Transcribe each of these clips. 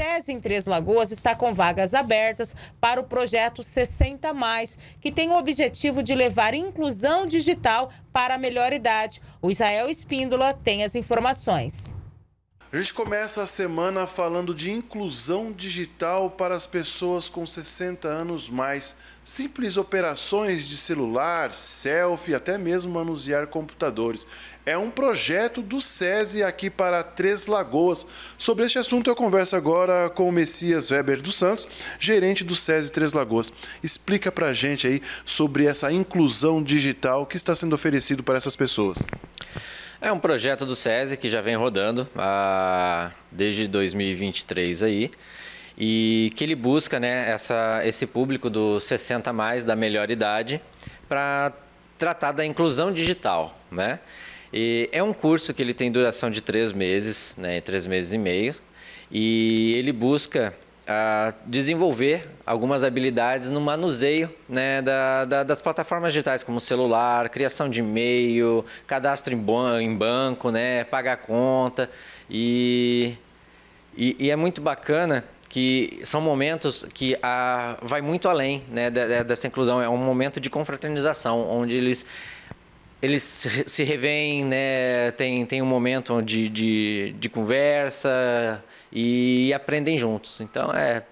SESI em Três Lagoas está com vagas abertas para o projeto 60 Mais, que tem o objetivo de levar inclusão digital para a melhor idade. O Israel Espíndola tem as informações. A gente começa a semana falando de inclusão digital para as pessoas com 60 anos mais. Simples operações de celular, selfie, até mesmo manusear computadores. É um projeto do SESI aqui para Três Lagoas. Sobre este assunto eu converso agora com o Messias Weber dos Santos, gerente do SESI Três Lagoas. Explica para a gente aí sobre essa inclusão digital que está sendo oferecido para essas pessoas. É um projeto do SESI que já vem rodando ah, desde 2023 aí e que ele busca né, essa, esse público dos 60 mais da melhor idade para tratar da inclusão digital, né? E é um curso que ele tem duração de três meses, né, três meses e meio, e ele busca a desenvolver algumas habilidades no manuseio né, da, da, das plataformas digitais, como celular, criação de e-mail, cadastro em, ban em banco, né, pagar conta. E, e, e, é muito bacana que são momentos que a, ah, vai muito além né, dessa inclusão, é um momento de confraternização, onde eles eles se revêem, né? Tem, tem um momento de, de, de conversa e aprendem juntos. Então é,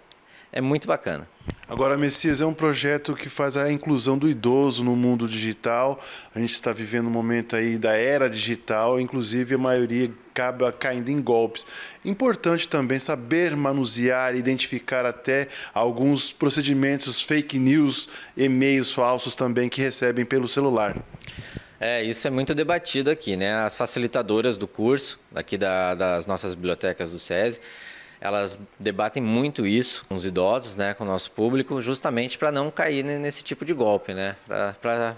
é muito bacana. Agora, Messias é um projeto que faz a inclusão do idoso no mundo digital. A gente está vivendo um momento aí da era digital, inclusive a maioria acaba caindo em golpes. Importante também saber manusear, identificar até alguns procedimentos, fake news, e-mails falsos também que recebem pelo celular. É, isso é muito debatido aqui, né? As facilitadoras do curso, aqui da, das nossas bibliotecas do SESI, elas debatem muito isso com os idosos, né, com o nosso público, justamente para não cair nesse tipo de golpe, né, para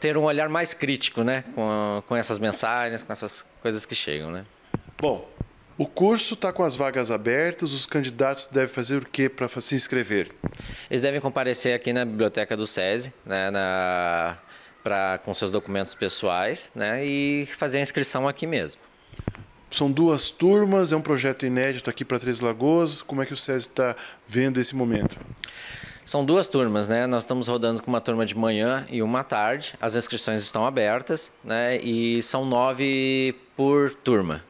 ter um olhar mais crítico, né, com, com essas mensagens, com essas coisas que chegam, né. Bom, o curso está com as vagas abertas, os candidatos devem fazer o que para se inscrever? Eles devem comparecer aqui na biblioteca do SESI, né, na pra, com seus documentos pessoais né, e fazer a inscrição aqui mesmo. São duas turmas, é um projeto inédito aqui para Três Lagoas. Como é que o SESI está vendo esse momento? São duas turmas, né? Nós estamos rodando com uma turma de manhã e uma tarde. As inscrições estão abertas, né? E são nove por turma.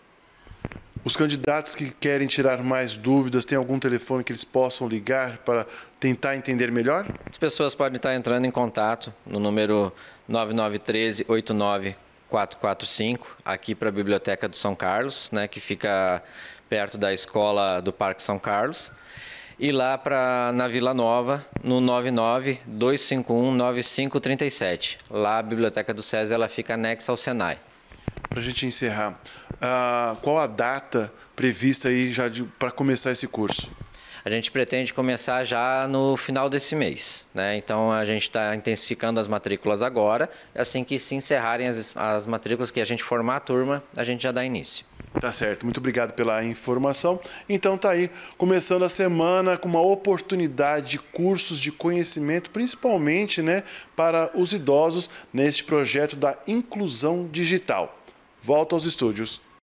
Os candidatos que querem tirar mais dúvidas, tem algum telefone que eles possam ligar para tentar entender melhor? As pessoas podem estar entrando em contato no número 9913 445 aqui para a Biblioteca do São Carlos, né, que fica perto da escola do Parque São Carlos, e lá para na Vila Nova, no 99 251 Lá a Biblioteca do SESI ela fica anexa ao Senai para a gente encerrar, ah, qual a data prevista aí já para começar esse curso? A gente pretende começar já no final desse mês, né? Então a gente está intensificando as matrículas agora. É assim que se encerrarem as, as matrículas, que a gente formar a turma, a gente já dá início. Tá certo, muito obrigado pela informação. Então tá aí, começando a semana com uma oportunidade de cursos de conhecimento, principalmente né, para os idosos, neste projeto da inclusão digital volta aos estúdios